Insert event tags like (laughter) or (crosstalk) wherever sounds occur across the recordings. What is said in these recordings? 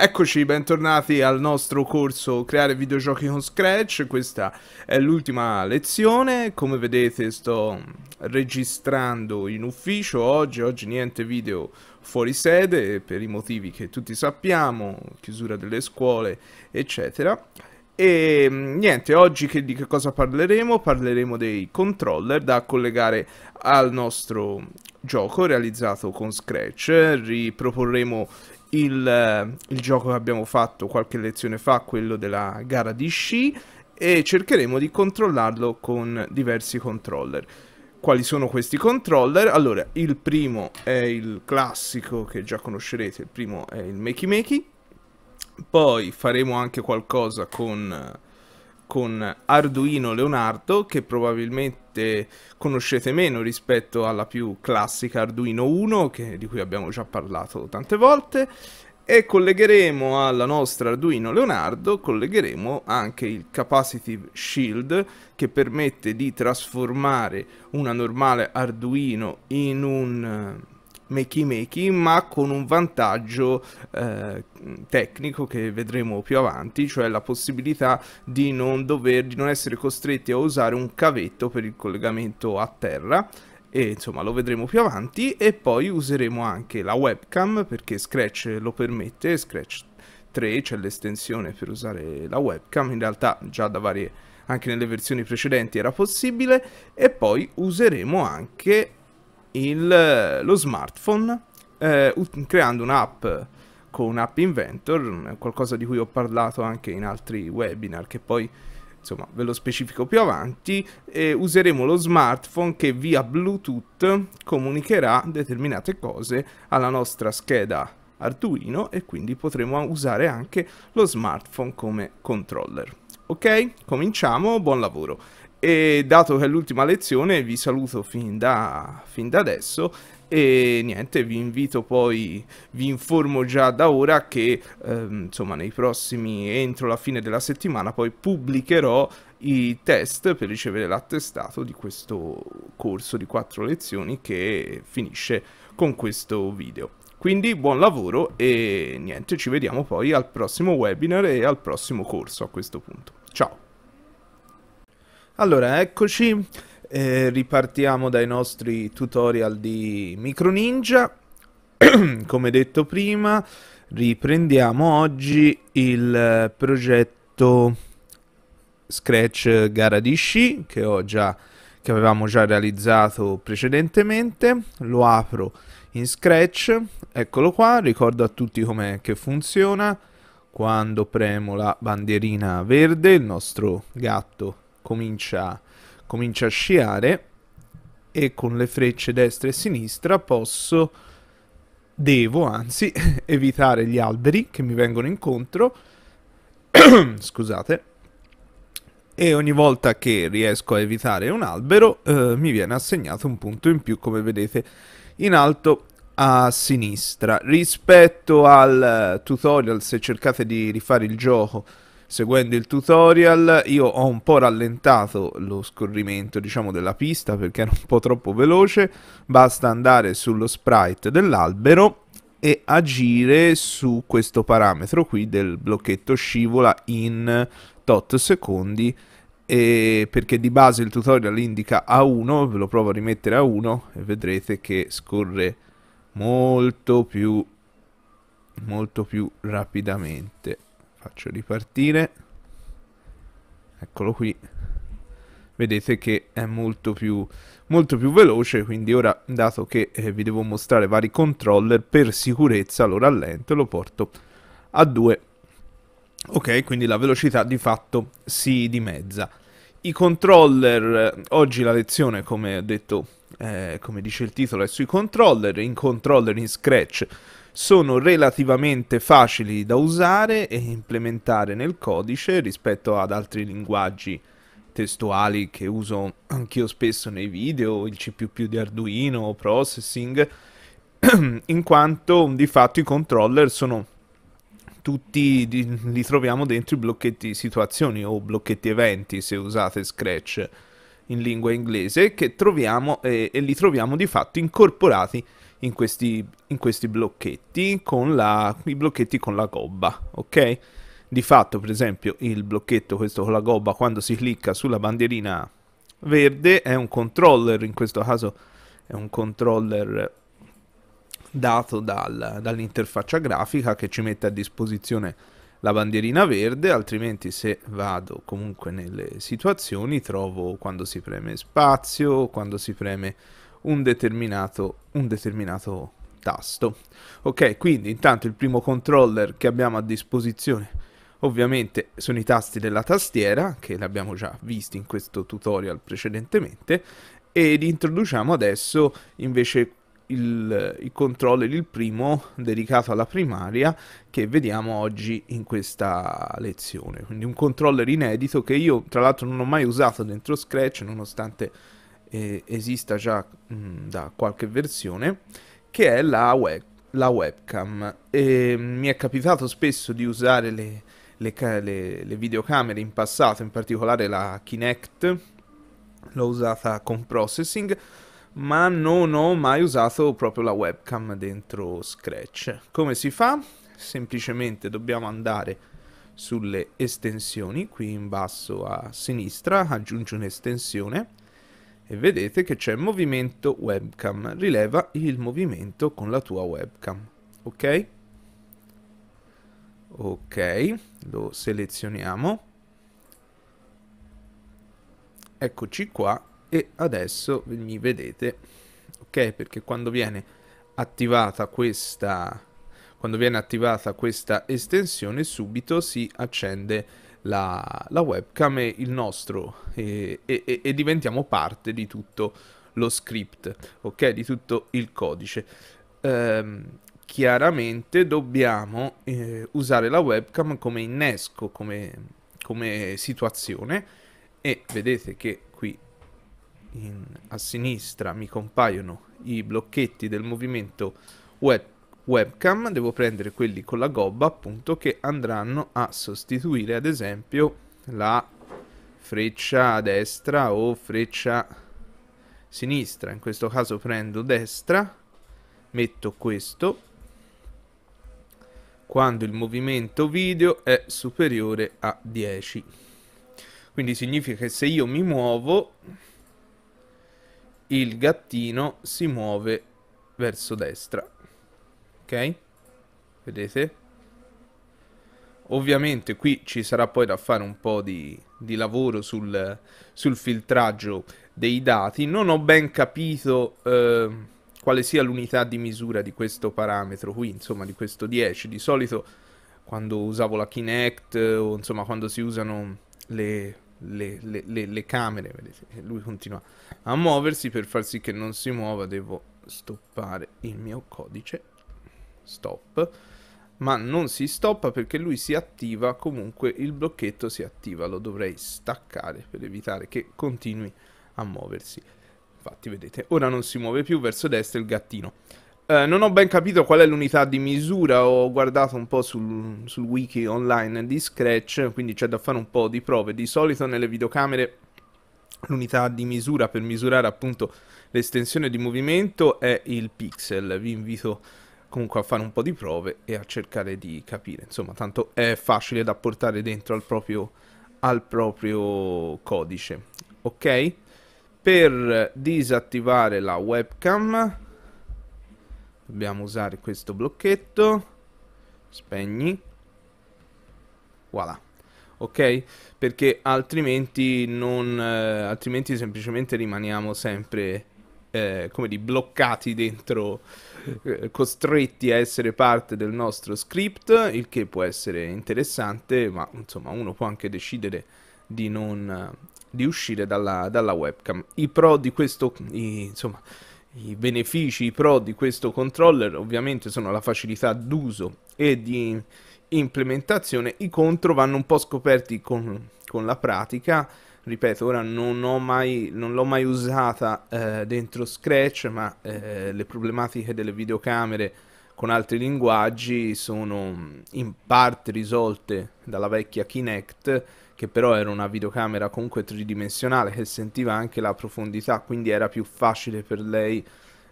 Eccoci, bentornati al nostro corso Creare videogiochi con Scratch, questa è l'ultima lezione, come vedete sto registrando in ufficio oggi, oggi niente video fuori sede per i motivi che tutti sappiamo, chiusura delle scuole eccetera. E mm, niente, oggi che, di che cosa parleremo? Parleremo dei controller da collegare al nostro gioco realizzato con Scratch. Riproporremo il, eh, il gioco che abbiamo fatto qualche lezione fa, quello della gara di sci, e cercheremo di controllarlo con diversi controller. Quali sono questi controller? Allora, il primo è il classico che già conoscerete, il primo è il Makey Makey, poi faremo anche qualcosa con eh, con Arduino Leonardo che probabilmente conoscete meno rispetto alla più classica Arduino 1 che, di cui abbiamo già parlato tante volte e collegheremo alla nostra Arduino Leonardo collegheremo anche il Capacitive Shield che permette di trasformare una normale Arduino in un Makey Makey, ma con un vantaggio eh, tecnico che vedremo più avanti, cioè la possibilità di non, dover, di non essere costretti a usare un cavetto per il collegamento a terra e insomma lo vedremo più avanti e poi useremo anche la webcam perché Scratch lo permette, Scratch 3 c'è l'estensione per usare la webcam, in realtà già da varie anche nelle versioni precedenti era possibile e poi useremo anche il, lo smartphone eh, creando un'app con App inventor, mm, qualcosa di cui ho parlato anche in altri webinar che poi insomma ve lo specifico più avanti, eh, useremo lo smartphone che via Bluetooth comunicherà determinate cose alla nostra scheda Arduino e quindi potremo usare anche lo smartphone come controller. Ok? Cominciamo, buon lavoro. E dato che è l'ultima lezione vi saluto fin da, fin da adesso e niente vi invito poi vi informo già da ora che ehm, insomma nei prossimi entro la fine della settimana poi pubblicherò i test per ricevere l'attestato di questo corso di quattro lezioni che finisce con questo video quindi buon lavoro e niente ci vediamo poi al prossimo webinar e al prossimo corso a questo punto ciao allora, eccoci, eh, ripartiamo dai nostri tutorial di Micro Ninja. (clears throat) Come detto prima, riprendiamo oggi il eh, progetto Scratch Gara di Sci che, già, che avevamo già realizzato precedentemente. Lo apro in Scratch, eccolo qua, ricordo a tutti com'è che funziona. Quando premo la bandierina verde, il nostro gatto comincia, comincia a sciare e con le frecce destra e sinistra posso, devo anzi, (laughs) evitare gli alberi che mi vengono incontro, (clears throat) scusate, e ogni volta che riesco a evitare un albero eh, mi viene assegnato un punto in più come vedete in alto a sinistra rispetto al eh, tutorial se cercate di rifare il gioco seguendo il tutorial io ho un po' rallentato lo scorrimento diciamo della pista perché era un po' troppo veloce basta andare sullo sprite dell'albero e agire su questo parametro qui del blocchetto scivola in tot secondi perché di base il tutorial indica a 1 ve lo provo a rimettere a 1 e vedrete che scorre molto più molto più rapidamente faccio ripartire eccolo qui vedete che è molto più, molto più veloce, quindi ora dato che eh, vi devo mostrare vari controller, per sicurezza lo rallento e lo porto a 2. Ok, quindi la velocità di fatto si dimezza. I controller, eh, oggi la lezione come ho detto, eh, come dice il titolo, è sui controller, in controller in Scratch sono relativamente facili da usare e implementare nel codice rispetto ad altri linguaggi testuali che uso anch'io spesso nei video, il C++ di Arduino o Processing, (clears throat) in quanto di fatto i controller sono tutti li troviamo dentro i blocchetti situazioni o blocchetti eventi se usate Scratch in lingua inglese che troviamo eh, e li troviamo di fatto incorporati in questi, in questi blocchetti con la, i blocchetti con la gobba, ok? Di fatto, per esempio, il blocchetto questo con la gobba quando si clicca sulla bandierina verde è un controller, in questo caso è un controller dato dal, dall'interfaccia grafica che ci mette a disposizione la bandierina verde, altrimenti se vado comunque nelle situazioni trovo quando si preme spazio, quando si preme un determinato, un determinato tasto. Ok, quindi intanto il primo controller che abbiamo a disposizione ovviamente sono i tasti della tastiera, che l'abbiamo già visto in questo tutorial precedentemente, ed introduciamo adesso invece il, il controller, il primo, dedicato alla primaria, che vediamo oggi in questa lezione. Quindi un controller inedito che io tra l'altro non ho mai usato dentro Scratch, nonostante eh, esista già mh, mm, da qualche versione, che è la, web, la webcam. E, mm, mi è capitato spesso di usare le, le, le, le, videocamere in passato, in particolare la Kinect, l'ho usata con processing, ma non ho mai usato proprio la webcam dentro Scratch. Come si fa? Semplicemente dobbiamo andare sulle estensioni, qui in basso a sinistra, aggiungi un'estensione, e vedete che c'è movimento webcam, rileva il movimento con la tua webcam, ok? Ok, lo selezioniamo. Eccoci qua e adesso mi vedete, ok? Perché quando viene attivata questa, quando viene attivata questa estensione subito si accende la, la webcam e il nostro e, e, e diventiamo parte di tutto lo script, ok? Di tutto il codice. Ehm, chiaramente dobbiamo eh, usare la webcam come innesco, come, come situazione e vedete che qui in, a sinistra mi compaiono i blocchetti del movimento web webcam, devo prendere quelli con la gobba appunto che andranno a sostituire ad esempio la freccia a destra o freccia sinistra. In questo caso prendo destra, metto questo quando il movimento video è superiore a 10. Quindi significa che se io mi muovo il gattino si muove verso destra ok? Vedete? Ovviamente qui ci sarà poi da fare un po' di, di lavoro sul, sul, filtraggio dei dati. Non ho ben capito eh, quale sia l'unità di misura di questo parametro qui, insomma di questo 10. Di solito quando usavo la Kinect eh, o insomma quando si usano le, le, le, le camere, vedete, lui continua a muoversi per far sì che non si muova, devo stoppare il mio codice stop, ma non si stoppa perché lui si attiva, comunque il blocchetto si attiva, lo dovrei staccare per evitare che continui a muoversi. Infatti vedete, ora non si muove più verso destra il gattino. Eh, non ho ben capito qual è l'unità di misura, ho guardato un po' sul, sul wiki online di Scratch, quindi c'è da fare un po' di prove. Di solito nelle videocamere l'unità di misura per misurare appunto l'estensione di movimento è il pixel. Vi invito a comunque a fare un po' di prove e a cercare di capire. Insomma, tanto è facile da portare dentro al proprio, al proprio codice. Ok? Per disattivare la webcam dobbiamo usare questo blocchetto. Spegni. Voilà ok? Perché altrimenti, non, eh, altrimenti semplicemente rimaniamo sempre, eh, come di bloccati dentro eh, costretti a essere parte del nostro script, il che può essere interessante, ma insomma uno può anche decidere di non eh, di uscire dalla, dalla webcam. I pro di questo, i, insomma, i benefici, i pro di questo controller ovviamente sono la facilità d'uso e di implementazione, i contro vanno un po' scoperti con, con la pratica ripeto, ora non, ho mai, non l'ho mai usata eh, dentro Scratch, ma eh, le problematiche delle videocamere con altri linguaggi sono mm, in parte risolte dalla vecchia Kinect, che però era una videocamera comunque tridimensionale che sentiva anche la profondità, quindi era più facile per lei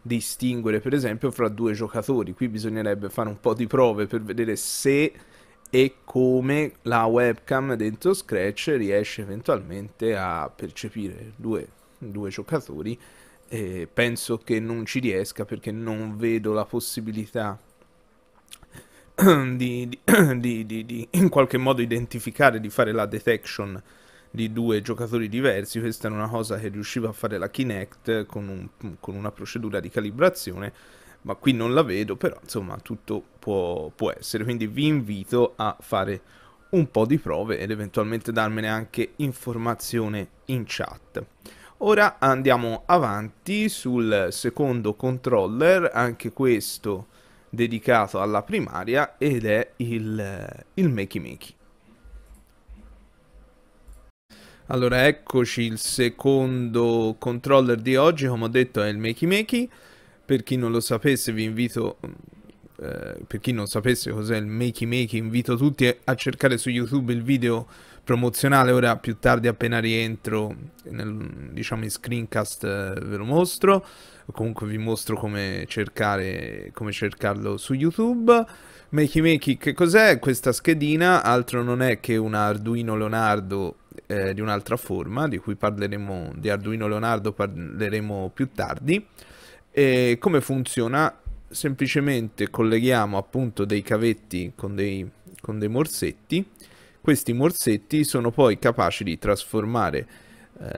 distinguere per esempio fra due giocatori. Qui bisognerebbe fare un po' di prove per vedere se e come la webcam dentro Scratch riesce eventualmente a percepire due, due giocatori. Eh, penso che non ci riesca perché non vedo la possibilità (clears throat) di, (clears throat) di, di, di, in qualche modo identificare, di fare la detection di due giocatori diversi. Questa era una cosa che riusciva a fare la Kinect con, un, con una procedura di calibrazione ma qui non la vedo, però insomma tutto può, può essere, quindi vi invito a fare un po' di prove ed eventualmente darmene anche informazione in chat. Ora andiamo avanti sul secondo controller, anche questo dedicato alla primaria ed è il, il Makey Makey. Allora eccoci il secondo controller di oggi, come ho detto è il Makey Makey per chi non lo sapesse vi invito, eh, per chi non sapesse cos'è il Makey Makey, invito tutti a cercare su YouTube il video promozionale, ora più tardi appena rientro, nel, diciamo in screencast eh, ve lo mostro, comunque vi mostro come, cercare, come cercarlo su YouTube. Makey Makey che cos'è? Questa schedina altro non è che un Arduino Leonardo eh, di un'altra forma, di cui parleremo, di Arduino Leonardo parleremo più tardi. E come funziona? Semplicemente colleghiamo appunto dei cavetti con dei, con dei morsetti. Questi morsetti sono poi capaci di trasformare eh,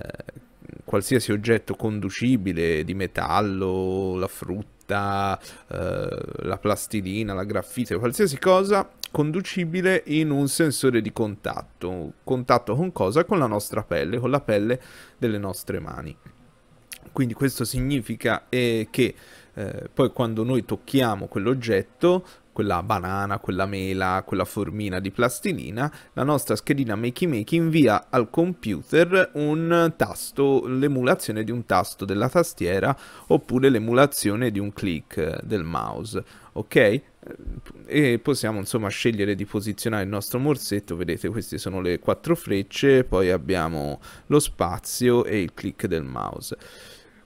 qualsiasi oggetto conducibile di metallo, la frutta, eh, la plastilina, la graffite, qualsiasi cosa conducibile in un sensore di contatto. Contatto con cosa? Con la nostra pelle, con la pelle delle nostre mani. Quindi questo significa eh, che eh, poi quando noi tocchiamo quell'oggetto, quella banana, quella mela, quella formina di plastilina, la nostra schedina Makey Makey invia al computer un tasto, l'emulazione di un tasto della tastiera oppure l'emulazione di un click eh, del mouse, ok? Eh, e possiamo insomma scegliere di posizionare il nostro morsetto, vedete queste sono le quattro frecce, poi abbiamo lo spazio e il click del mouse.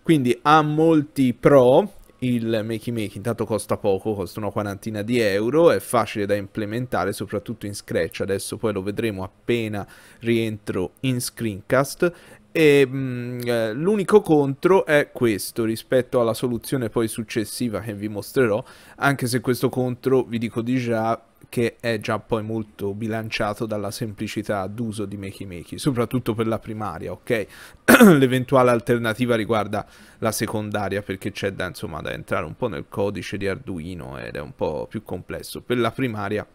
Quindi ha molti pro il Makey Make, intanto costa poco, costa una quarantina di euro, è facile da implementare soprattutto in Scratch, adesso poi lo vedremo appena rientro in screencast e mh, mm, eh, l'unico contro è questo rispetto alla soluzione poi successiva che vi mostrerò, anche se questo contro vi dico di già che è già poi molto bilanciato dalla semplicità d'uso di Makey Makey, soprattutto per la primaria, ok? (clears throat) L'eventuale alternativa riguarda la secondaria perché c'è da, insomma, da entrare un po' nel codice di Arduino ed è un po' più complesso. Per la primaria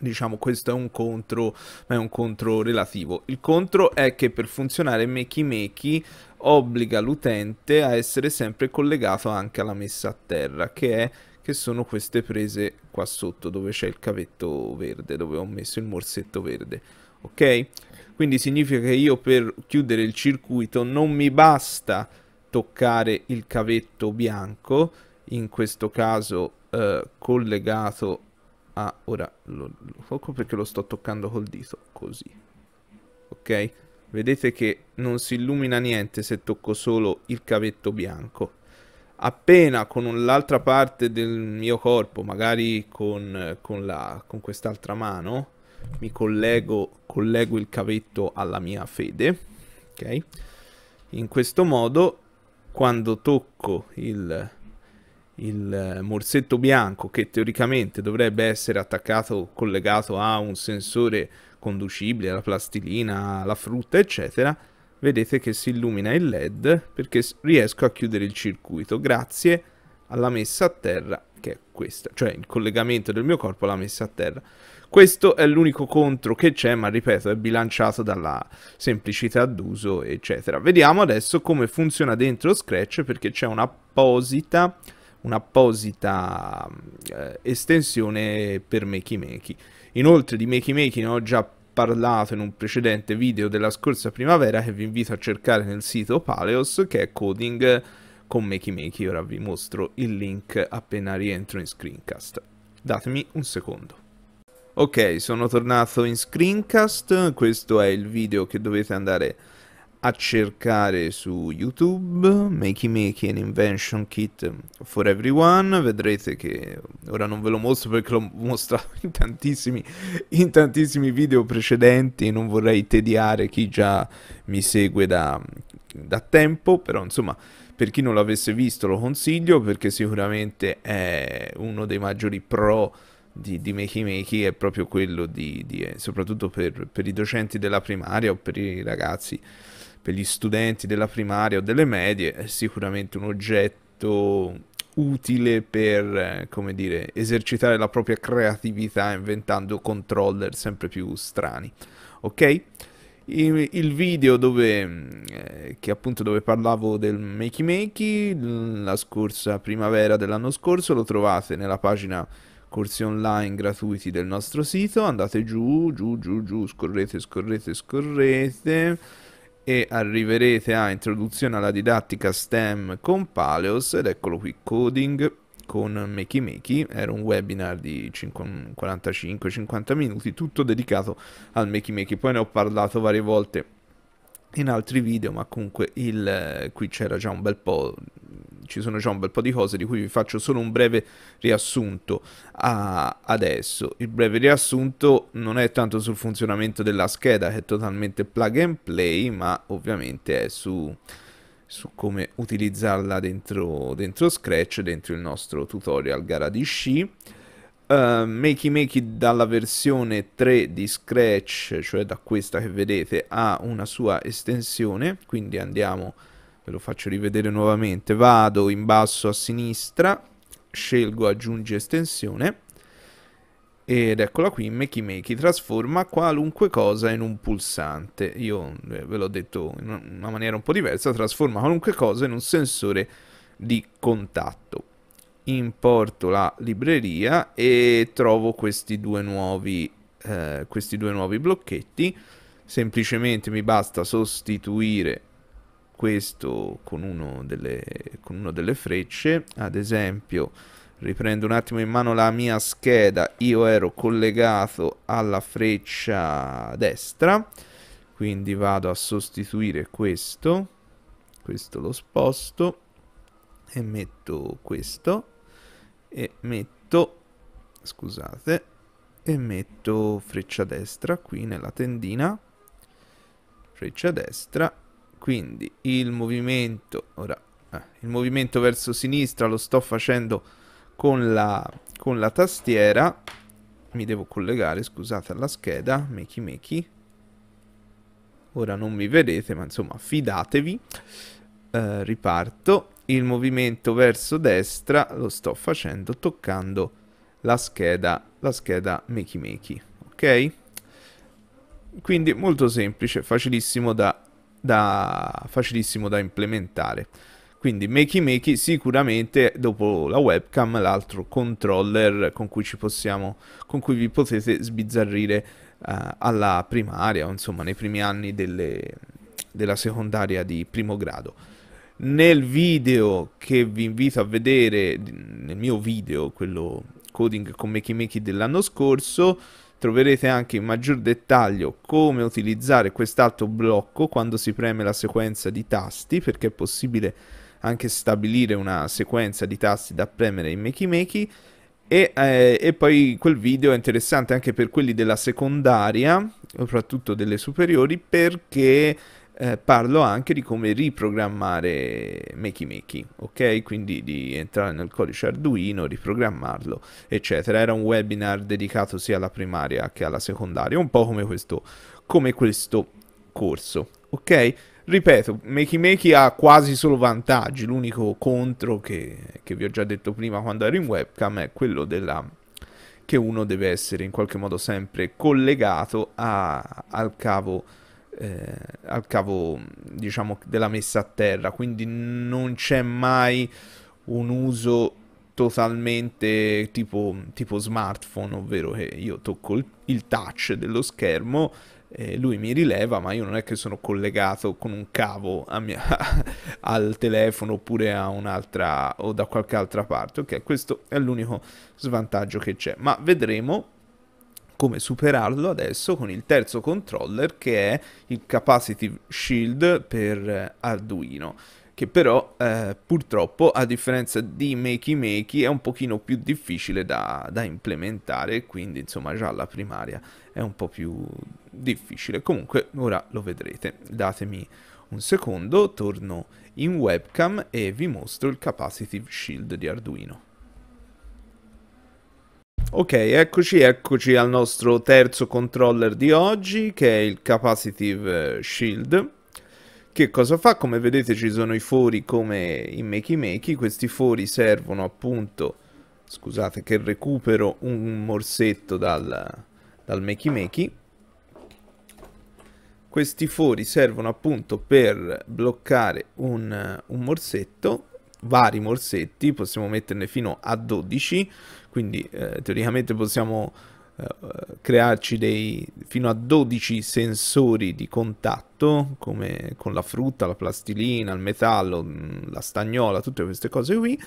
diciamo questo è un contro ma è un contro relativo il contro è che per funzionare Makey Makey obbliga l'utente a essere sempre collegato anche alla messa a terra che è che sono queste prese qua sotto dove c'è il cavetto verde, dove ho messo il morsetto verde, ok? Quindi significa che io per chiudere il circuito non mi basta toccare il cavetto bianco, in questo caso eh, collegato a... ora lo, lo tocco perché lo sto toccando col dito, così, ok? Vedete che non si illumina niente se tocco solo il cavetto bianco appena con l'altra parte del mio corpo, magari con, con, la, con quest'altra mano, mi collego, collego il cavetto alla mia fede, ok? In questo modo, quando tocco il, il morsetto bianco, che teoricamente dovrebbe essere attaccato, collegato a un sensore conducibile, alla plastilina, alla frutta, eccetera, vedete che si illumina il led perché riesco a chiudere il circuito grazie alla messa a terra che è questa, cioè il collegamento del mio corpo alla messa a terra. Questo è l'unico contro che c'è, ma ripeto, è bilanciato dalla semplicità d'uso, eccetera. Vediamo adesso come funziona dentro Scratch, perché c'è un'apposita un'apposita eh, estensione per Makey Makey. Inoltre di Makey Makey ne ho già parlato in un precedente video della scorsa primavera che vi invito a cercare nel sito Paleos che è coding con Makey Makey, ora vi mostro il link appena rientro in screencast. Datemi un secondo. Ok, sono tornato in screencast, questo è il video che dovete andare a a cercare su YouTube Makey Makey an Invention Kit for Everyone. Vedrete che ora non ve lo mostro perché l'ho mostrato in tantissimi, in tantissimi video precedenti. Non vorrei tediare chi già mi segue da, da tempo, però insomma. Per chi non l'avesse visto lo consiglio perché sicuramente è uno dei maggiori pro di, di Makey Makey è proprio quello di, di eh, soprattutto per, per i docenti della primaria o per i ragazzi per gli studenti della primaria o delle medie è sicuramente un oggetto utile per, eh, come dire, esercitare la propria creatività inventando controller sempre più strani. Ok? il video dove, mm, eh, che appunto dove parlavo del Makey Makey la scorsa primavera dell'anno scorso lo trovate nella pagina corsi online gratuiti del nostro sito andate giù, giù, giù, giù, scorrete, scorrete, scorrete e arriverete a introduzione alla didattica STEM con Paleos ed eccolo qui coding con Makey Makey, era un webinar di 45-50 minuti tutto dedicato al Makey Makey, poi ne ho parlato varie volte in altri video ma comunque il, eh, qui c'era già un bel po' ci sono già un bel po' di cose di cui vi faccio solo un breve riassunto adesso. Il breve riassunto non è tanto sul funzionamento della scheda che è totalmente plug and play, ma ovviamente è su, su come utilizzarla dentro, dentro Scratch, dentro il nostro tutorial gara di sci. Uh, Makey Makey dalla versione 3 di Scratch, cioè da questa che vedete, ha una sua estensione, quindi andiamo ve lo faccio rivedere nuovamente, vado in basso a sinistra, scelgo aggiungi estensione ed eccola qui Makey Makey trasforma qualunque cosa in un pulsante io eh, ve l'ho detto in una maniera un po' diversa trasforma qualunque cosa in un sensore di contatto importo la libreria e trovo questi due nuovi, eh, questi due nuovi blocchetti semplicemente mi basta sostituire questo con, uno delle, con uno delle frecce, ad esempio riprendo un attimo in mano la mia scheda, io ero collegato alla freccia destra, quindi vado a sostituire questo, questo lo sposto e metto questo e metto, scusate, e metto freccia destra qui nella tendina, freccia destra quindi il movimento ora eh, il movimento verso sinistra lo sto facendo con la, con la tastiera mi devo collegare scusate alla scheda Meki Meki ora non mi vedete ma insomma fidatevi eh, riparto il movimento verso destra lo sto facendo toccando la scheda la scheda Meki Meki ok quindi molto semplice facilissimo da da, facilissimo da implementare. Quindi Makey Makey sicuramente dopo la webcam l'altro controller con cui, ci possiamo, con cui vi potete sbizzarrire uh, alla primaria, o insomma nei primi anni delle, della secondaria di primo grado. Nel video che vi invito a vedere, nel mio video, quello coding con Makey Makey dell'anno scorso, Troverete anche in maggior dettaglio come utilizzare quest'altro blocco quando si preme la sequenza di tasti, perché è possibile anche stabilire una sequenza di tasti da premere in Makey Makey. E, eh, e, poi quel video è interessante anche per quelli della secondaria, soprattutto delle superiori, perché eh, parlo anche di come riprogrammare MakeMakey, ok? Quindi di entrare nel codice Arduino, riprogrammarlo, eccetera. Era un webinar dedicato sia alla primaria che alla secondaria, un po' come questo, come questo corso, ok? Ripeto, MakeMakey ha quasi solo vantaggi, l'unico contro che, che vi ho già detto prima quando ero in webcam è quello della che uno deve essere in qualche modo sempre collegato a, al cavo eh, al cavo diciamo della messa a terra quindi non c'è mai un uso totalmente tipo, tipo smartphone ovvero che io tocco il, il touch dello schermo eh, lui mi rileva, ma io non è che sono collegato con un cavo mia, (laughs) al telefono oppure a un'altra o da qualche altra parte. Ok, questo è l'unico svantaggio che c'è, ma vedremo come superarlo adesso con il terzo controller che è il Capacitive Shield per eh, Arduino che però eh, purtroppo a differenza di Makey Makey è un pochino più difficile da, da implementare quindi insomma già la primaria è un po' più difficile comunque ora lo vedrete datemi un secondo torno in webcam e vi mostro il Capacitive Shield di Arduino Ok, eccoci, eccoci al nostro terzo controller di oggi che è il Capacitive eh, Shield. Che cosa fa? Come vedete ci sono i fori come in Makey Makey, questi fori servono appunto, scusate che recupero un morsetto dal, dal Makey Makey. Questi fori servono appunto per bloccare un, un morsetto, vari morsetti, possiamo metterne fino a 12 quindi eh, teoricamente possiamo eh, crearci dei, fino a 12 sensori di contatto, come con la frutta, la plastilina, il metallo, mm, la stagnola, tutte queste cose qui,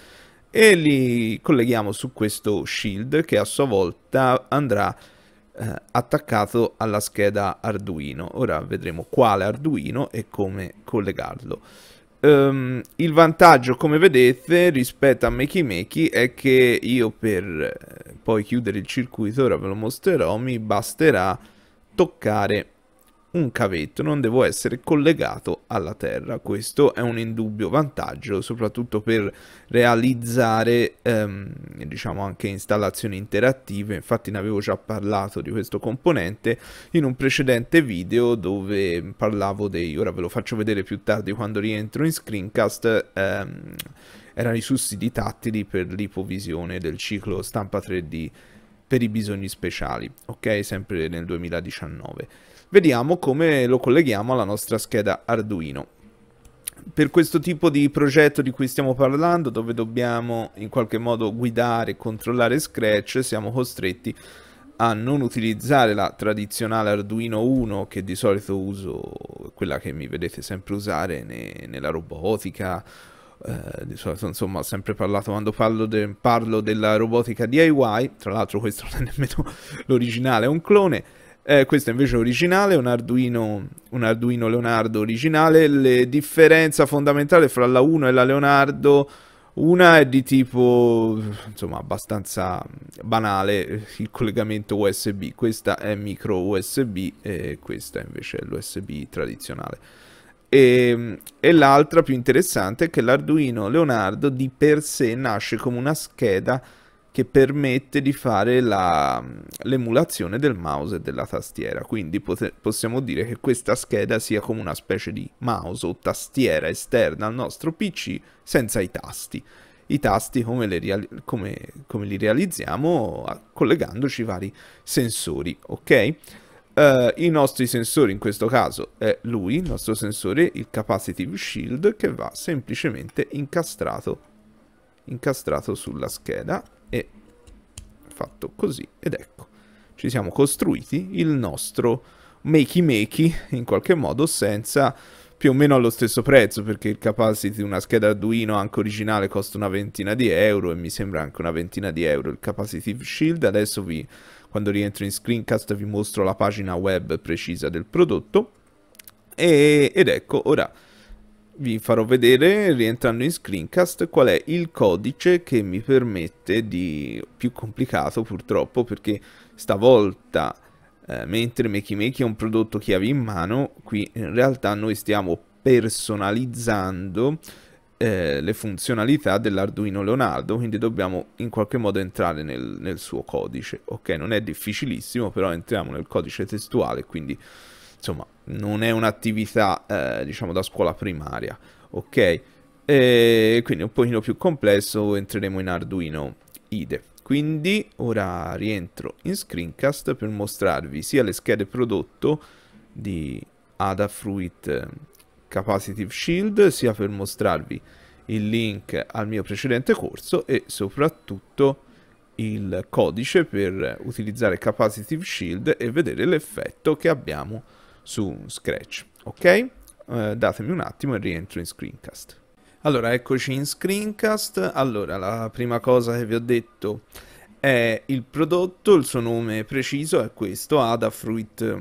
e li colleghiamo su questo shield che a sua volta andrà eh, attaccato alla scheda Arduino. Ora vedremo quale Arduino e come collegarlo. Um, il vantaggio come vedete rispetto a Makey Makey è che io per eh, poi chiudere il circuito, ora ve lo mostrerò, mi basterà toccare un cavetto non devo essere collegato alla terra. Questo è un indubbio vantaggio, soprattutto per realizzare ehm, diciamo anche installazioni interattive. Infatti ne avevo già parlato di questo componente in un precedente video dove parlavo dei, ora ve lo faccio vedere più tardi quando rientro in screencast, ehm, erano i sussidi tattili per l'ipovisione del ciclo stampa 3D per i bisogni speciali, ok? Sempre nel 2019 vediamo come lo colleghiamo alla nostra scheda Arduino. Per questo tipo di progetto di cui stiamo parlando, dove dobbiamo in qualche modo guidare e controllare Scratch, siamo costretti a non utilizzare la tradizionale Arduino 1 che di solito uso, quella che mi vedete sempre usare ne, nella robotica, eh, di solito insomma ho sempre parlato quando parlo, de, parlo della robotica DIY, tra l'altro questo (laughs) non è nemmeno l'originale, è un clone, eh, questo invece è originale, un Arduino, un Arduino Leonardo originale. La differenza fondamentale fra la 1 e la Leonardo, una è di tipo, insomma, abbastanza banale, il collegamento USB. Questa è micro USB e questa invece è l'USB tradizionale. E, ehm, e l'altra più interessante è che l'Arduino Leonardo di per sé nasce come una scheda che permette di fare la, l'emulazione del mouse e della tastiera. Quindi pot- possiamo dire che questa scheda sia come una specie di mouse o tastiera esterna al nostro PC senza i tasti. I tasti come, reali- come, come li realizziamo collegandoci vari sensori, ok? Uh, I nostri sensori in questo caso è lui, il nostro sensore, il Capacitive Shield, che va semplicemente incastrato, incastrato sulla scheda e fatto così ed ecco, ci siamo costruiti il nostro makey makey in qualche modo senza più o meno allo stesso prezzo perché il capacity di una scheda Arduino anche originale costa una ventina di euro e mi sembra anche una ventina di euro il capacitive shield adesso vi quando rientro in screencast vi mostro la pagina web precisa del prodotto e, ed ecco ora vi farò vedere rientrando in screencast qual è il codice che mi permette di più complicato purtroppo perché stavolta eh, mentre Makey Makey è un prodotto chiave in mano qui in realtà noi stiamo personalizzando eh, le funzionalità dell'Arduino Leonardo quindi dobbiamo in qualche modo entrare nel, nel suo codice ok non è difficilissimo però entriamo nel codice testuale quindi insomma non è un'attività eh, diciamo da scuola primaria, ok? E quindi un pochino più complesso entreremo in Arduino IDE. Quindi ora rientro in screencast per mostrarvi sia le schede prodotto di Adafruit eh, Capacitive Shield, sia per mostrarvi il link al mio precedente corso e soprattutto il codice per utilizzare Capacitive Shield e vedere l'effetto che abbiamo su Scratch. Ok? Uh, datemi un attimo e rientro in screencast. Allora, eccoci in screencast. Allora, la prima cosa che vi ho detto è il prodotto, il suo nome preciso è questo, Adafruit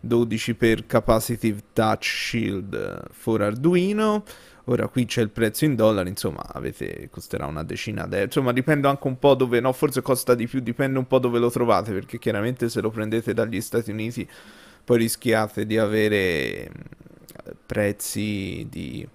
12 ehm, per Capacitive Touch Shield for Arduino. Ora qui c'è il prezzo in dollari, insomma, avete, costerà una decina d'euro. Insomma, dipende anche un po' dove, no, forse costa di più, dipende un po' dove lo trovate, perché chiaramente se lo prendete dagli Stati Uniti poi rischiate di avere prezzi di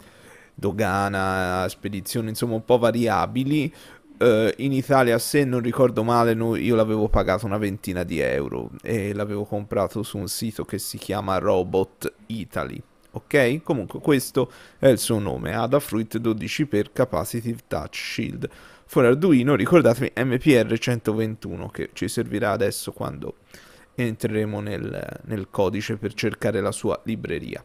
dogana, spedizione, insomma un po' variabili. Uh, in Italia, se non ricordo male, io l'avevo pagato una ventina di euro e l'avevo comprato su un sito che si chiama Robot Italy. Ok? Comunque questo è il suo nome, Adafruit 12 x Capacitive Touch Shield. For Arduino, ricordatevi MPR 121 che ci servirà adesso quando entreremo nel, nel codice per cercare la sua libreria.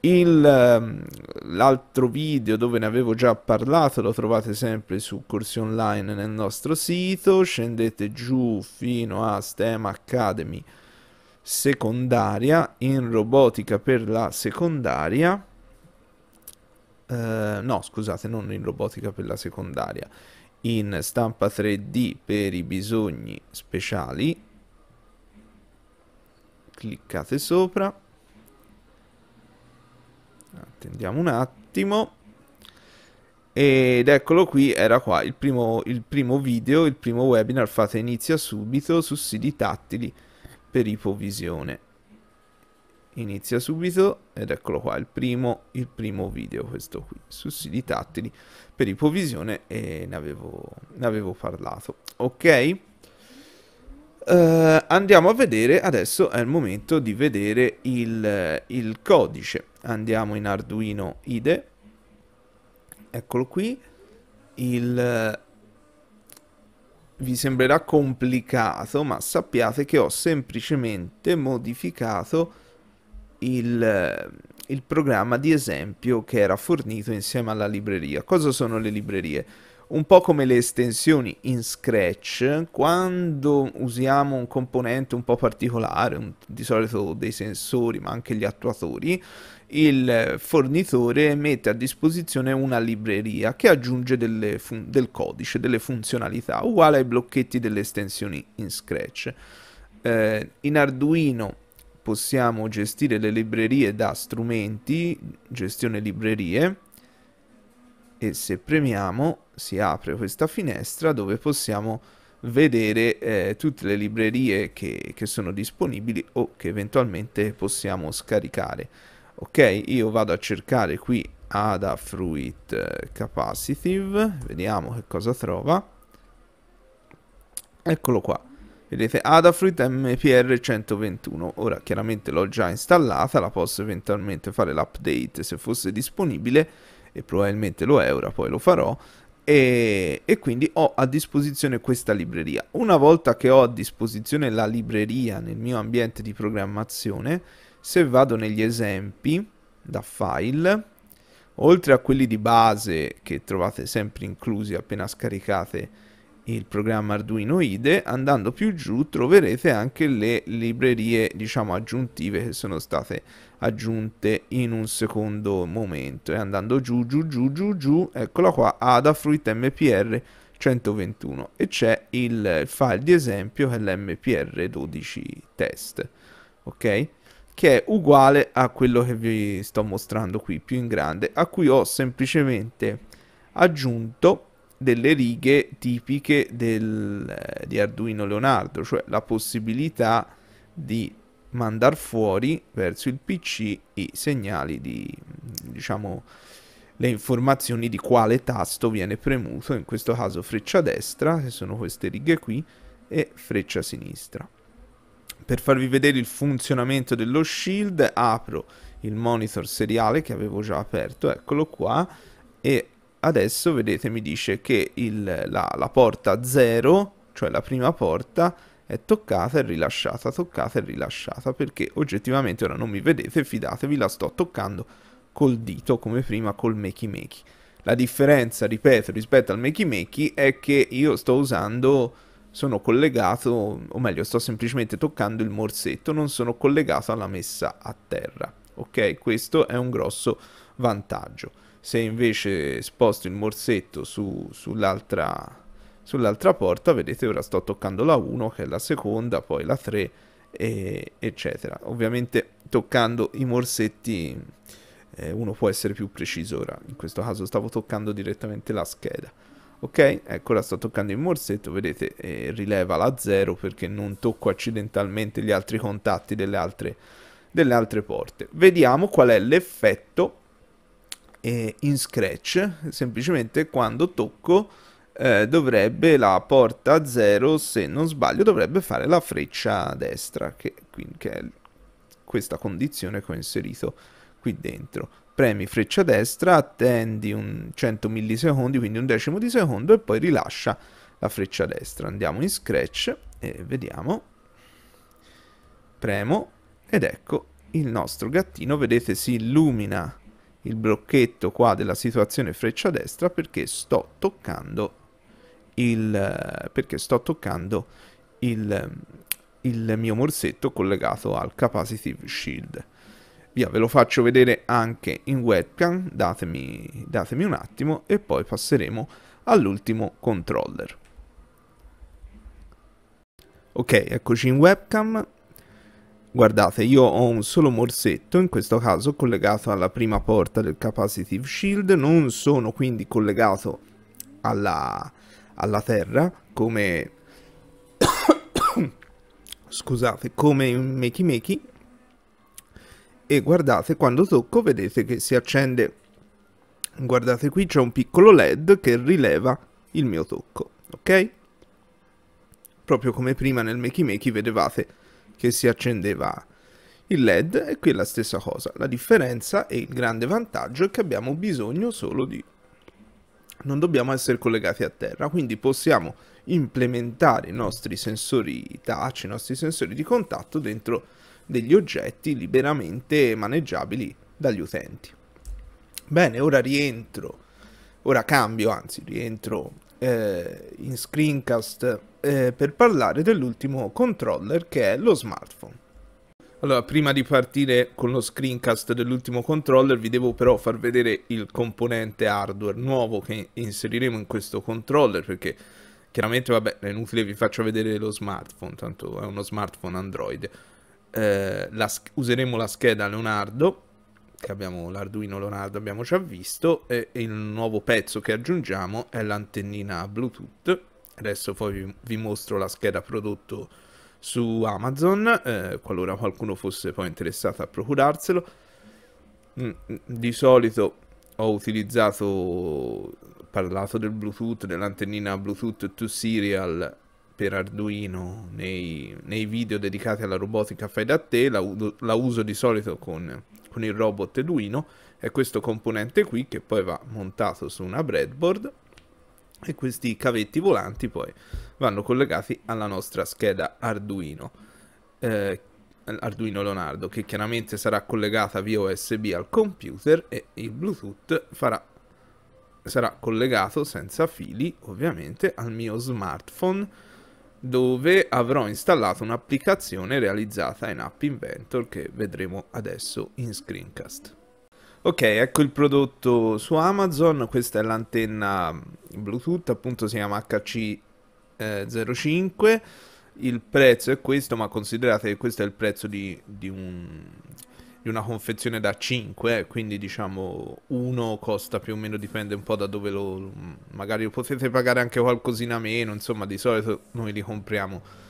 Il, ehm, l'altro video dove ne avevo già parlato lo trovate sempre su corsi online nel nostro sito, scendete giù fino a STEM Academy secondaria in robotica per la secondaria. Eh, no, scusate, non in robotica per la secondaria, in stampa 3D per i bisogni speciali cliccate sopra attendiamo un attimo ed eccolo qui, era qua il primo, il primo video, il primo webinar fate inizia subito, sussidi tattili per ipovisione. Inizia subito ed eccolo qua, il primo, il primo video questo qui, sussidi tattili per ipovisione e ne avevo, ne avevo parlato. Ok? Uh, andiamo a vedere, adesso è il momento di vedere il, il codice. Andiamo in Arduino IDE, eccolo qui, il, eh, vi sembrerà complicato, ma sappiate che ho semplicemente modificato il, eh, il programma di esempio che era fornito insieme alla libreria. Cosa sono le librerie? un po' come le estensioni in Scratch, quando usiamo un componente un po' particolare, un, di solito dei sensori ma anche gli attuatori, il fornitore mette a disposizione una libreria che aggiunge fun- del codice, delle funzionalità, uguale ai blocchetti delle estensioni in Scratch. Eh, in Arduino possiamo gestire le librerie da strumenti, gestione librerie, e se premiamo si apre questa finestra dove possiamo vedere eh, tutte le librerie che, che sono disponibili o che eventualmente possiamo scaricare ok io vado a cercare qui Adafruit eh, Capacitive vediamo che cosa trova eccolo qua vedete Adafruit MPR 121 ora chiaramente l'ho già installata la posso eventualmente fare l'update se fosse disponibile e probabilmente lo è ora, poi lo farò, e, e, quindi ho a disposizione questa libreria. Una volta che ho a disposizione la libreria nel mio ambiente di programmazione, se vado negli esempi da file, oltre a quelli di base che trovate sempre inclusi appena scaricate il programma Arduino IDE, andando più giù troverete anche le librerie diciamo aggiuntive che sono state aggiunte in un secondo momento e andando giù giù giù giù giù eccola qua Adafruit MPR 121 e c'è il file di esempio che è l'MPR 12 test ok che è uguale a quello che vi sto mostrando qui più in grande a cui ho semplicemente aggiunto delle righe tipiche del, eh, di Arduino Leonardo, cioè la possibilità di mandar fuori verso il PC i segnali di, diciamo, le informazioni di quale tasto viene premuto, in questo caso freccia destra, che sono queste righe qui, e freccia sinistra. Per farvi vedere il funzionamento dello shield apro il monitor seriale che avevo già aperto, eccolo qua, e adesso vedete mi dice che il, la, la porta 0, cioè la prima porta, è toccata e rilasciata, toccata e rilasciata, perché oggettivamente ora non mi vedete, fidatevi, la sto toccando col dito come prima col makey makey. La differenza, ripeto, rispetto al makey makey è che io sto usando, sono collegato, o meglio sto semplicemente toccando il morsetto, non sono collegato alla messa a terra. Ok, questo è un grosso vantaggio. Se invece sposto il morsetto su, sull'altra, sull'altra porta, vedete ora sto toccando la 1 che è la seconda, poi la 3 e, eccetera. Ovviamente toccando i morsetti eh, uno può essere più preciso ora, in questo caso stavo toccando direttamente la scheda. Ok, ecco ora sto toccando il morsetto, vedete, eh, rileva la 0 perché non tocco accidentalmente gli altri contatti delle altre, delle altre porte. Vediamo qual è l'effetto eh, in Scratch, semplicemente quando tocco eh, dovrebbe la porta 0, se non sbaglio, dovrebbe fare la freccia destra, che, che è questa condizione che ho inserito qui dentro. Premi freccia destra, attendi un 100 millisecondi, quindi un decimo di secondo, e poi rilascia la freccia destra. Andiamo in Scratch e vediamo. Premo ed ecco il nostro gattino, vedete si illumina il blocchetto qua della situazione freccia destra perché sto toccando il, eh, perché sto toccando il, eh, il mio morsetto collegato al capacitive shield. Via, ve lo faccio vedere anche in webcam, datemi, datemi un attimo e poi passeremo all'ultimo controller. Ok, eccoci in webcam, Guardate, io ho un solo morsetto, in questo caso collegato alla prima porta del capacitive shield, non sono quindi collegato alla, alla terra come... (coughs) scusate, come in Makey Makey. E guardate, quando tocco vedete che si accende... Guardate qui c'è un piccolo led che rileva il mio tocco, ok? Proprio come prima nel Makey Makey vedevate che si accendeva il LED e qui è la stessa cosa. La differenza e il grande vantaggio è che abbiamo bisogno solo di... non dobbiamo essere collegati a terra, quindi possiamo implementare i nostri sensori touch, i nostri sensori di contatto dentro degli oggetti liberamente maneggiabili dagli utenti. Bene, ora rientro, ora cambio, anzi rientro eh, in screencast eh, per parlare dell'ultimo controller che è lo smartphone. Allora, prima di partire con lo screencast dell'ultimo controller, vi devo però far vedere il componente hardware nuovo che inseriremo in questo controller, perché chiaramente, vabbè, è inutile vi faccio vedere lo smartphone, tanto è uno smartphone Android. Eh, la useremo la scheda Leonardo, che abbiamo l'Arduino Leonardo, abbiamo già visto, e, e il nuovo pezzo che aggiungiamo è l'antennina Bluetooth Adesso poi vi, mostro la scheda prodotto su Amazon, eh, qualora qualcuno fosse poi interessato a procurarselo. Mm, mm, di solito ho utilizzato, ho parlato del Bluetooth, dell'antennina Bluetooth to Serial per Arduino nei, nei, video dedicati alla robotica fai da te, la, la uso di solito con, con il robot Arduino, è questo componente qui che poi va montato su una breadboard e questi cavetti volanti poi vanno collegati alla nostra scheda Arduino eh, Arduino Leonardo che chiaramente sarà collegata via USB al computer e il Bluetooth farà, sarà collegato senza fili ovviamente al mio smartphone dove avrò installato un'applicazione realizzata in App Inventor che vedremo adesso in screencast. Ok, ecco il prodotto su Amazon, questa è l'antenna Bluetooth, appunto si chiama HC05, eh, il prezzo è questo, ma considerate che questo è il prezzo di, di, un, di una confezione da 5, eh, quindi diciamo uno costa più o meno, dipende un po' da dove lo... magari lo potete pagare anche qualcosina meno, insomma di solito noi li compriamo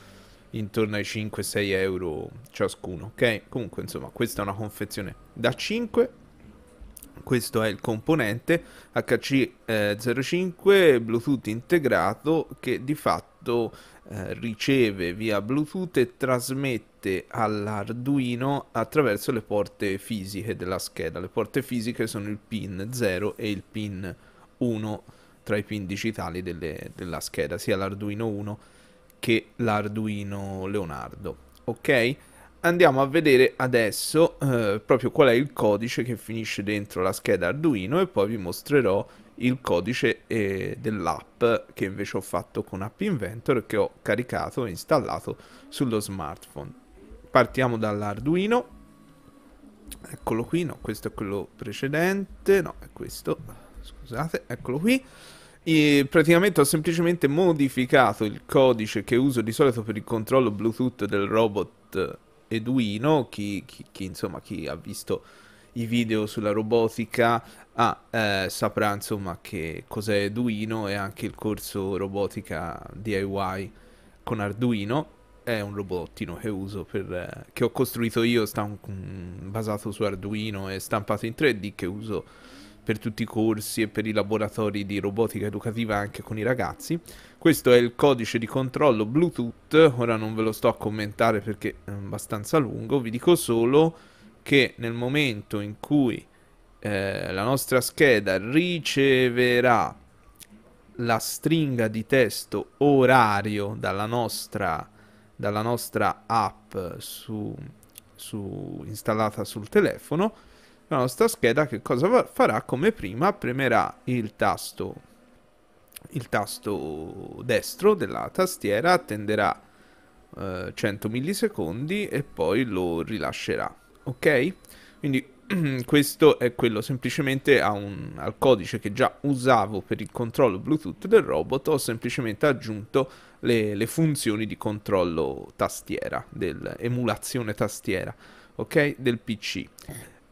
intorno ai 5-6 euro ciascuno, ok? Comunque insomma questa è una confezione da 5 questo è il componente HC05 eh, Bluetooth integrato che di fatto eh, riceve via Bluetooth e trasmette all'Arduino attraverso le porte fisiche della scheda. Le porte fisiche sono il pin 0 e il pin 1 tra i pin digitali delle, della scheda, sia l'Arduino 1 che l'Arduino Leonardo. Ok? andiamo a vedere adesso eh, proprio qual è il codice che finisce dentro la scheda Arduino e poi vi mostrerò il codice eh, dell'app che invece ho fatto con App Inventor e che ho caricato e installato sullo smartphone. Partiamo dall'Arduino. Eccolo qui, no, questo è quello precedente, no, è questo, scusate, eccolo qui. E praticamente ho semplicemente modificato il codice che uso di solito per il controllo Bluetooth del robot Eduino, chi, chi, chi, insomma, chi ha visto i video sulla robotica ah, eh, saprà insomma che cos'è Eduino e anche il corso robotica DIY con Arduino è un robottino che uso per, eh, che ho costruito io stamp- basato su Arduino e stampato in 3D che uso per tutti i corsi e per i laboratori di robotica educativa anche con i ragazzi questo è il codice di controllo Bluetooth, ora non ve lo sto a commentare perché è abbastanza lungo, vi dico solo che nel momento in cui eh, la nostra scheda riceverà la stringa di testo orario dalla nostra, dalla nostra app su, su, installata sul telefono, la nostra scheda che cosa farà? Come prima premerà il tasto il tasto destro della tastiera attenderà eh, 100 millisecondi e poi lo rilascerà ok quindi (clears throat) questo è quello semplicemente un, al codice che già usavo per il controllo bluetooth del robot ho semplicemente aggiunto le, le funzioni di controllo tastiera dell'emulazione tastiera ok del pc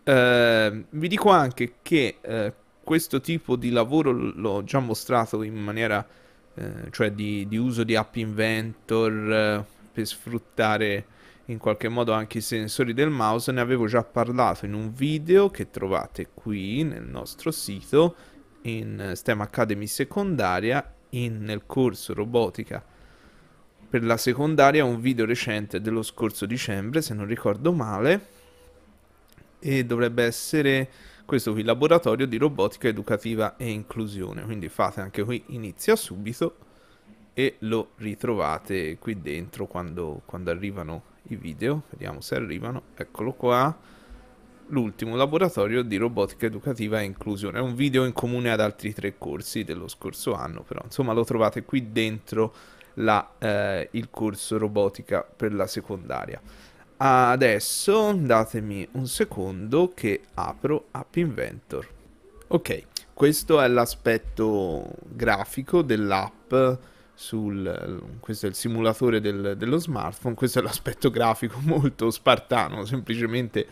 eh, vi dico anche che eh, questo tipo di lavoro l'ho già mostrato in maniera, eh, cioè di, di, uso di App Inventor eh, per sfruttare in qualche modo anche i sensori del mouse, ne avevo già parlato in un video che trovate qui nel nostro sito, in STEM Academy secondaria, in, nel corso robotica per la secondaria, un video recente dello scorso dicembre, se non ricordo male, e dovrebbe essere questo qui laboratorio di robotica educativa e inclusione. Quindi fate anche qui inizia subito e lo ritrovate qui dentro quando, quando arrivano i video. Vediamo se arrivano. Eccolo qua. L'ultimo laboratorio di robotica educativa e inclusione. È un video in comune ad altri tre corsi dello scorso anno, però insomma lo trovate qui dentro la, eh, il corso robotica per la secondaria. Adesso datemi un secondo che apro App Inventor. Ok, questo è l'aspetto grafico dell'app sul, questo è il simulatore del, dello smartphone, questo è l'aspetto grafico (laughs) molto spartano, semplicemente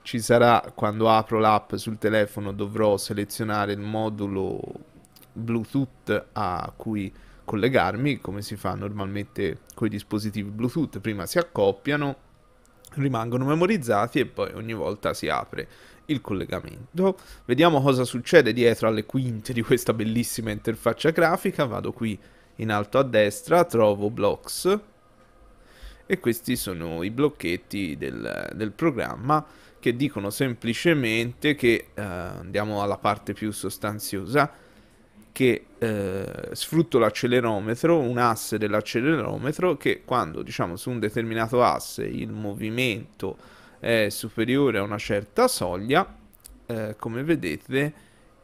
ci sarà quando apro l'app sul telefono dovrò selezionare il modulo Bluetooth a cui collegarmi, come si fa normalmente con i dispositivi Bluetooth, prima si accoppiano rimangono memorizzati e poi ogni volta si apre il collegamento. Vediamo cosa succede dietro alle quinte di questa bellissima interfaccia grafica. Vado qui in alto a destra, trovo blocks e questi sono i blocchetti del, del programma che dicono semplicemente che eh, andiamo alla parte più sostanziosa che eh, sfrutto l'accelerometro, un asse dell'accelerometro che quando diciamo su un determinato asse il movimento è superiore a una certa soglia, eh, come vedete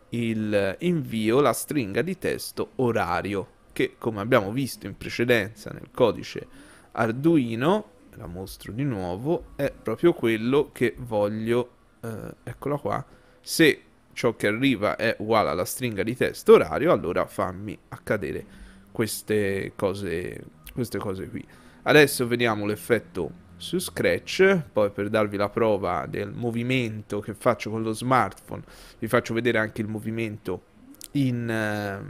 il invio la stringa di testo orario che come abbiamo visto in precedenza nel codice Arduino, la mostro di nuovo, è proprio quello che voglio, eh, eccola qua, se ciò che arriva è uguale alla stringa di testo orario, allora fammi accadere queste cose, queste cose qui. Adesso vediamo l'effetto su Scratch, poi per darvi la prova del movimento che faccio con lo smartphone, vi faccio vedere anche il movimento in, eh,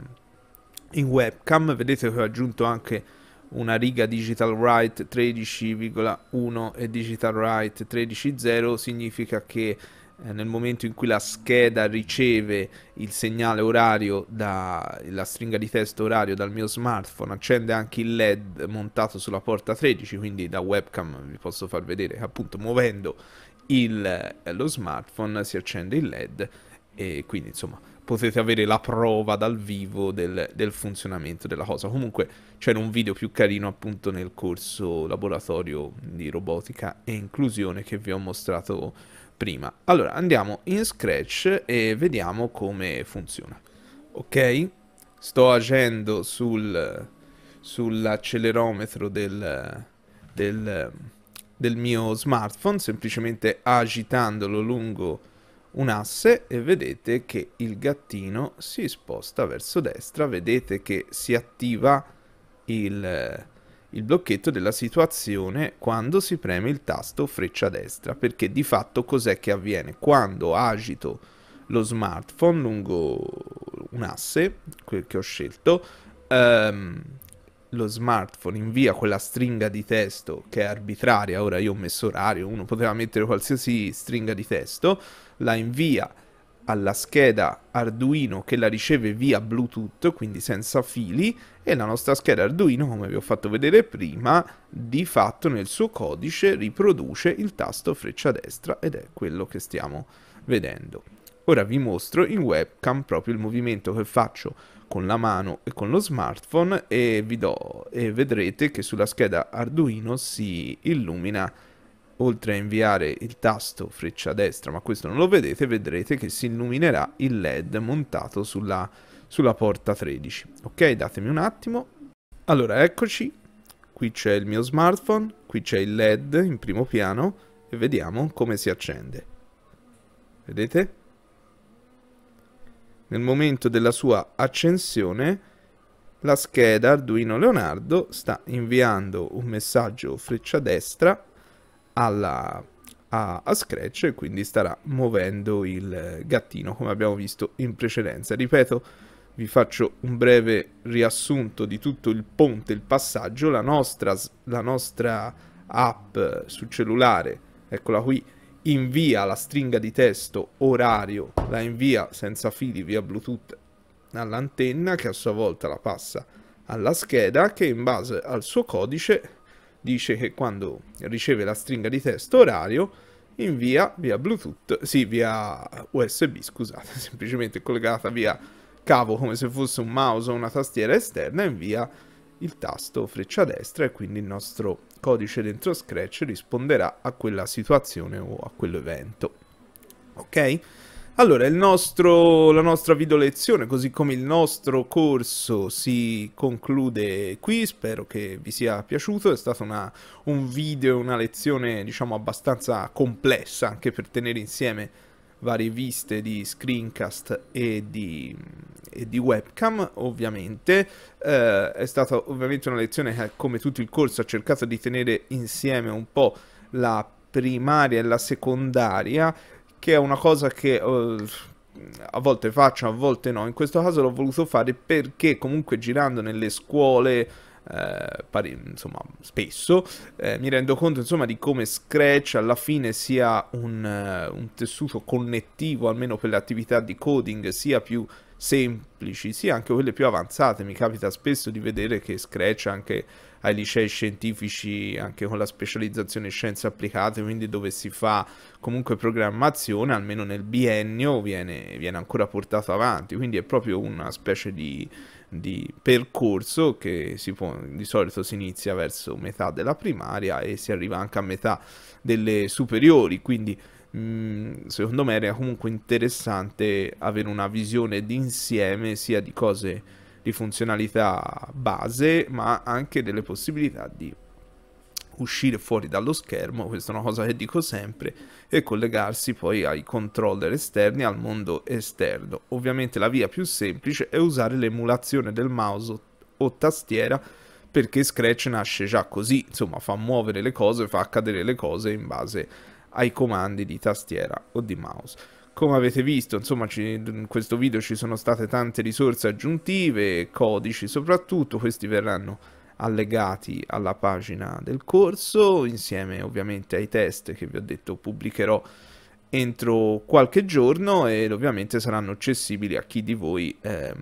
in webcam, vedete che ho aggiunto anche una riga digital write 13,1 e digital write 13.0 significa che eh, nel momento in cui la scheda riceve il segnale orario dalla stringa di testo orario dal mio smartphone, accende anche il LED montato sulla porta 13, quindi da webcam vi posso far vedere che appunto muovendo il, eh, lo smartphone si accende il LED e quindi insomma potete avere la prova dal vivo del, del, funzionamento della cosa. Comunque c'era un video più carino appunto nel corso laboratorio di robotica e inclusione che vi ho mostrato prima. Allora andiamo in Scratch e vediamo come funziona. Ok, sto agendo sul, sull'accelerometro del, del, del mio smartphone, semplicemente agitandolo lungo un asse e vedete che il gattino si sposta verso destra, vedete che si attiva il il blocchetto della situazione quando si preme il tasto freccia destra, perché di fatto cos'è che avviene? Quando agito lo smartphone lungo un asse, quel che ho scelto, ehm, lo smartphone invia quella stringa di testo che è arbitraria, ora io ho messo orario, uno poteva mettere qualsiasi stringa di testo, la invia alla scheda Arduino che la riceve via Bluetooth, quindi senza fili, e la nostra scheda Arduino, come vi ho fatto vedere prima, di fatto nel suo codice riproduce il tasto freccia destra ed è quello che stiamo vedendo. Ora vi mostro in webcam proprio il movimento che faccio con la mano e con lo smartphone e vi do e vedrete che sulla scheda Arduino si illumina oltre a inviare il tasto freccia destra, ma questo non lo vedete, vedrete che si illuminerà il LED montato sulla, sulla porta 13. Ok, datemi un attimo. Allora, eccoci. Qui c'è il mio smartphone, qui c'è il LED in primo piano e vediamo come si accende. Vedete? Nel momento della sua accensione la scheda Arduino Leonardo sta inviando un messaggio freccia destra alla, a, a Scratch e quindi starà muovendo il gattino come abbiamo visto in precedenza. Ripeto, vi faccio un breve riassunto di tutto il ponte, il passaggio. La nostra, la nostra app sul cellulare, eccola qui, invia la stringa di testo orario, la invia senza fili via Bluetooth all'antenna che a sua volta la passa alla scheda che in base al suo codice dice che quando riceve la stringa di testo orario invia via Bluetooth, sì, via USB, scusate, (laughs) semplicemente collegata via cavo come se fosse un mouse o una tastiera esterna, invia il tasto freccia destra e quindi il nostro codice dentro Scratch risponderà a quella situazione o a quell'evento. Ok? Allora, nostro, la nostra video lezione, così come il nostro corso, si conclude qui. Spero che vi sia piaciuto. È stato una, un video, una lezione, diciamo, abbastanza complessa, anche per tenere insieme varie viste di screencast e di, e di webcam ovviamente eh, è stata ovviamente una lezione che come tutto il corso ha cercato di tenere insieme un po' la primaria e la secondaria che è una cosa che uh, a volte faccio, a volte no. In questo caso l'ho voluto fare perché comunque girando nelle scuole... Eh, pari, insomma, spesso eh, mi rendo conto insomma di come Scratch alla fine sia un, uh, un tessuto connettivo almeno per le attività di coding sia più semplici sia anche quelle più avanzate mi capita spesso di vedere che Scratch anche ai licei scientifici anche con la specializzazione scienze applicate, quindi dove si fa comunque programmazione, almeno nel biennio viene, viene ancora portato avanti, quindi è proprio una specie di, di percorso che può, di solito si inizia verso metà della primaria e si arriva anche a metà delle superiori, quindi mm, secondo me era comunque interessante avere una visione d'insieme sia di cose di funzionalità base, ma anche delle possibilità di uscire fuori dallo schermo, questa è una cosa che dico sempre, e collegarsi poi ai controller esterni, al mondo esterno. Ovviamente la via più semplice è usare l'emulazione del mouse o tastiera perché Scratch nasce già così, insomma fa muovere le cose, fa accadere le cose in base ai comandi di tastiera o di mouse come avete visto, insomma, ci, in questo video ci sono state tante risorse aggiuntive, codici soprattutto, questi verranno allegati alla pagina del corso, insieme ovviamente ai test che vi ho detto pubblicherò entro qualche giorno ed ovviamente saranno accessibili a chi di voi ehm,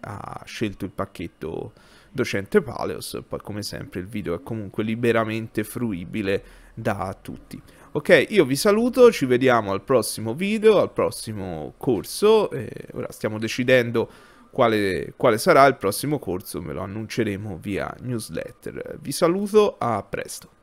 ha scelto il pacchetto docente Paleos, poi come sempre il video è comunque liberamente fruibile da tutti. Ok, io vi saluto, ci vediamo al prossimo video, al prossimo corso. ora stiamo decidendo quale, quale sarà il prossimo corso, ve lo annunceremo via newsletter. Vi saluto, a presto.